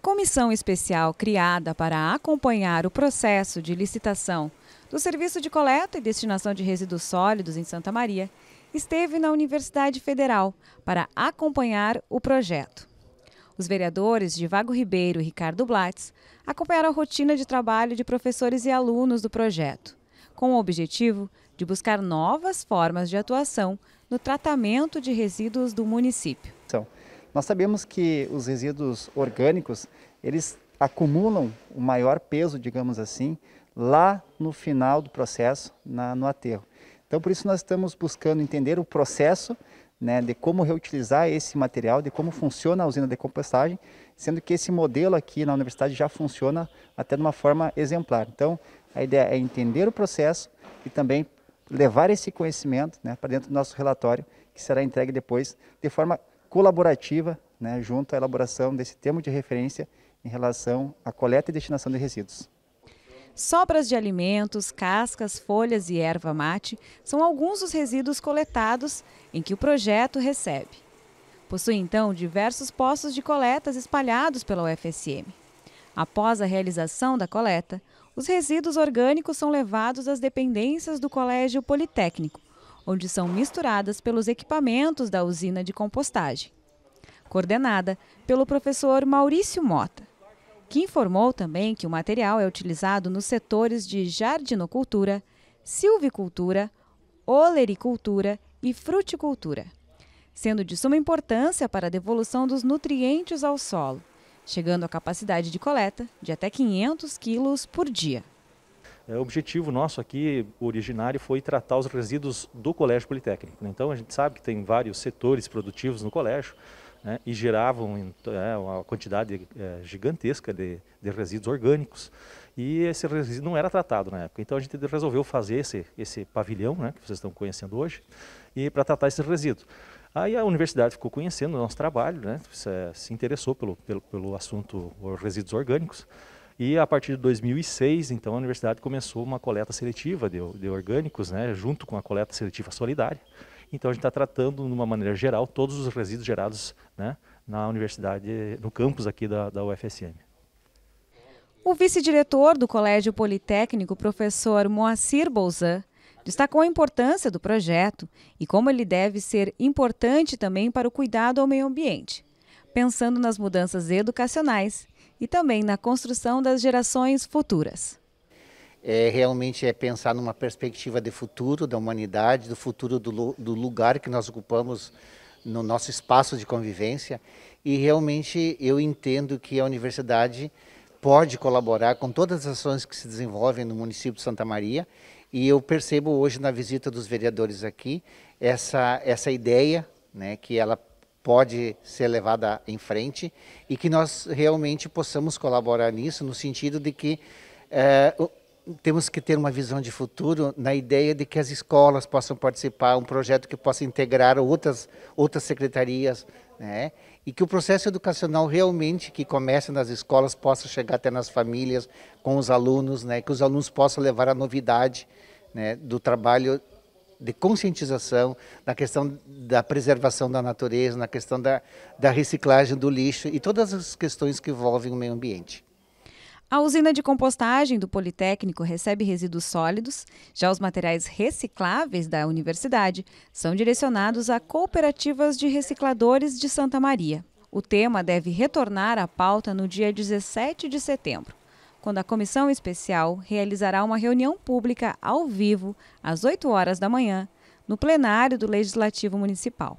comissão especial criada para acompanhar o processo de licitação do Serviço de Coleta e Destinação de Resíduos Sólidos em Santa Maria esteve na Universidade Federal para acompanhar o projeto. Os vereadores Divago Ribeiro e Ricardo Blatz acompanharam a rotina de trabalho de professores e alunos do projeto, com o objetivo de buscar novas formas de atuação no tratamento de resíduos do município. Então, nós sabemos que os resíduos orgânicos, eles acumulam o maior peso, digamos assim, lá no final do processo, na, no aterro. Então, por isso nós estamos buscando entender o processo né, de como reutilizar esse material, de como funciona a usina de compostagem, sendo que esse modelo aqui na universidade já funciona até de uma forma exemplar. Então, a ideia é entender o processo e também levar esse conhecimento né, para dentro do nosso relatório, que será entregue depois de forma colaborativa né, junto à elaboração desse termo de referência em relação à coleta e destinação de resíduos. Sobras de alimentos, cascas, folhas e erva mate são alguns dos resíduos coletados em que o projeto recebe. Possui então diversos postos de coletas espalhados pela UFSM. Após a realização da coleta, os resíduos orgânicos são levados às dependências do Colégio Politécnico, onde são misturadas pelos equipamentos da usina de compostagem. Coordenada pelo professor Maurício Mota, que informou também que o material é utilizado nos setores de jardinocultura, silvicultura, olericultura e fruticultura, sendo de suma importância para a devolução dos nutrientes ao solo, chegando à capacidade de coleta de até 500 quilos por dia. É, o objetivo nosso aqui, originário, foi tratar os resíduos do Colégio Politécnico. Né? Então, a gente sabe que tem vários setores produtivos no colégio né, e geravam então, é, uma quantidade é, gigantesca de, de, resíduos orgânicos. E esse resíduo não era tratado na época. Então, a gente resolveu fazer esse, esse pavilhão, né, que vocês estão conhecendo hoje, e para tratar esse resíduo. Aí a universidade ficou conhecendo o nosso trabalho, né, se, é, se interessou pelo, pelo, pelo assunto resíduos orgânicos. E a partir de 2006, então, a universidade começou uma coleta seletiva de, de orgânicos, né, junto com a coleta seletiva solidária. Então, a gente está tratando, de uma maneira geral, todos os resíduos gerados né, na universidade, no campus aqui da, da UFSM. O vice-diretor do Colégio Politécnico, professor Moacir Bolzan, destacou a importância do projeto e como ele deve ser importante também para o cuidado ao meio ambiente, pensando nas mudanças educacionais e também na construção das gerações futuras. É, realmente é pensar numa perspectiva de futuro da humanidade, do futuro do, do lugar que nós ocupamos no nosso espaço de convivência. E realmente eu entendo que a universidade pode colaborar com todas as ações que se desenvolvem no município de Santa Maria. E eu percebo hoje na visita dos vereadores aqui essa, essa ideia, né, que ela pode ser levada em frente e que nós realmente possamos colaborar nisso, no sentido de que é, temos que ter uma visão de futuro na ideia de que as escolas possam participar, um projeto que possa integrar outras, outras secretarias, né? e que o processo educacional realmente que começa nas escolas possa chegar até nas famílias, com os alunos, né? que os alunos possam levar a novidade né? do trabalho de conscientização, na questão da preservação da natureza, na questão da, da reciclagem do lixo e todas as questões que envolvem o meio ambiente. A usina de compostagem do Politécnico recebe resíduos sólidos, já os materiais recicláveis da universidade são direcionados a cooperativas de recicladores de Santa Maria. O tema deve retornar à pauta no dia 17 de setembro quando a comissão especial realizará uma reunião pública ao vivo, às 8 horas da manhã, no plenário do Legislativo Municipal.